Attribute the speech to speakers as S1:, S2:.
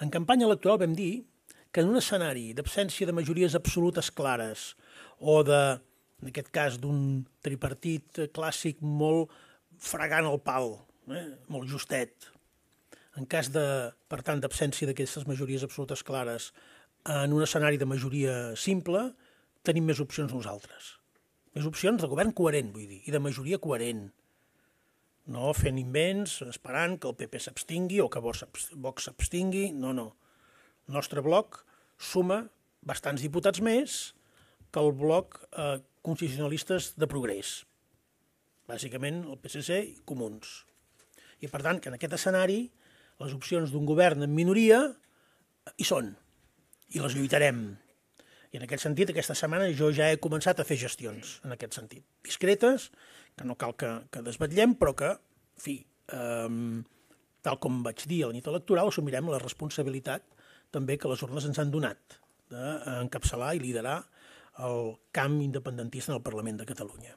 S1: En campanya electoral vam dir que en un escenari d'absència de majories absolutes clares o de, en aquest cas, d'un tripartit clàssic molt fregant el pal, eh? molt justet, en cas de, per tant, d'absència d'aquestes majories absolutes clares en un escenari de majoria simple, tenim més opcions nosaltres. Més opcions de govern coherent, vull dir, i de majoria coherent, no fent invents, esperant que el PP s'abstingui o que Vox s'abstingui, no, no. El nostre bloc suma bastants diputats més que el bloc eh, constitucionalistes de progrés, bàsicament el PSC i Comuns. I per tant, que en aquest escenari les opcions d'un govern en minoria eh, hi són i les lluitarem. I en aquest sentit, aquesta setmana jo ja he començat a fer gestions, en aquest sentit. Discretes, que no cal que, que desvetllem, però que en fi, um, tal com vaig dir a la nit electoral, assumirem la responsabilitat també que les urnes ens han donat d'encapçalar i liderar el camp independentista en el Parlament de Catalunya.